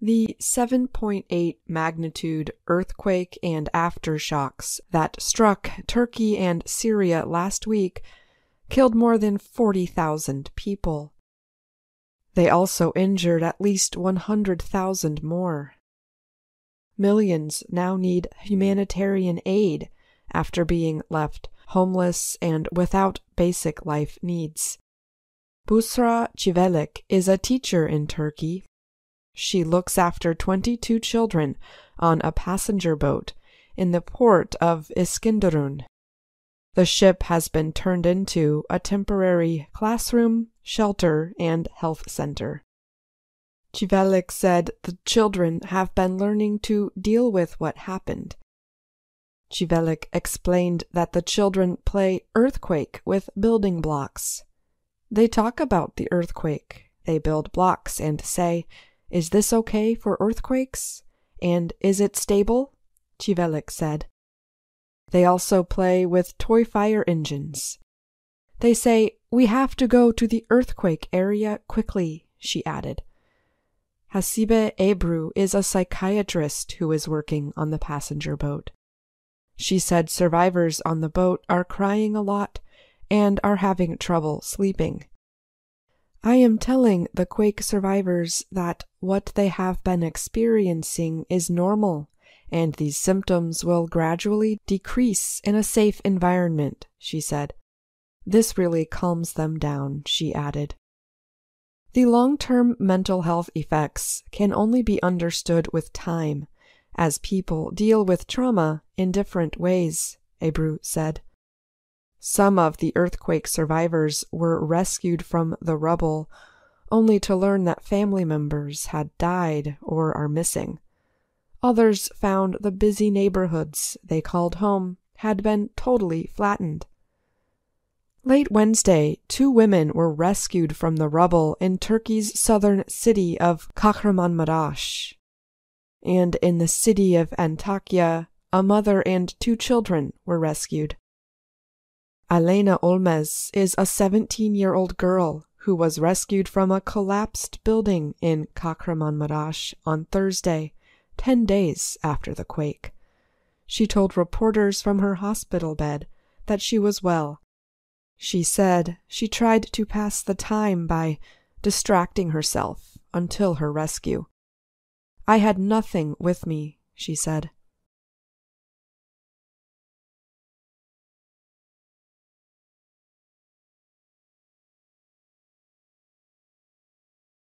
The 7.8 magnitude earthquake and aftershocks that struck Turkey and Syria last week killed more than 40,000 people. They also injured at least 100,000 more. Millions now need humanitarian aid after being left homeless and without basic life needs. Busra Civelik is a teacher in Turkey she looks after 22 children on a passenger boat in the port of Iskenderun. The ship has been turned into a temporary classroom, shelter, and health center. Chivelik said the children have been learning to deal with what happened. Chivelik explained that the children play earthquake with building blocks. They talk about the earthquake. They build blocks and say, is this okay for earthquakes? And is it stable? Chivelik said. They also play with toy fire engines. They say, We have to go to the earthquake area quickly, she added. Hasibe Ebru is a psychiatrist who is working on the passenger boat. She said survivors on the boat are crying a lot and are having trouble sleeping. I am telling the quake survivors that what they have been experiencing is normal and these symptoms will gradually decrease in a safe environment, she said. This really calms them down, she added. The long term mental health effects can only be understood with time, as people deal with trauma in different ways, Abreu said. Some of the earthquake survivors were rescued from the rubble, only to learn that family members had died or are missing. Others found the busy neighborhoods they called home had been totally flattened. Late Wednesday, two women were rescued from the rubble in Turkey's southern city of Kahramanmaraş. And in the city of Antakya, a mother and two children were rescued. Elena Olmes is a 17 year old girl who was rescued from a collapsed building in Kahramanmaraş on Thursday, 10 days after the quake. She told reporters from her hospital bed that she was well. She said she tried to pass the time by distracting herself until her rescue. I had nothing with me, she said.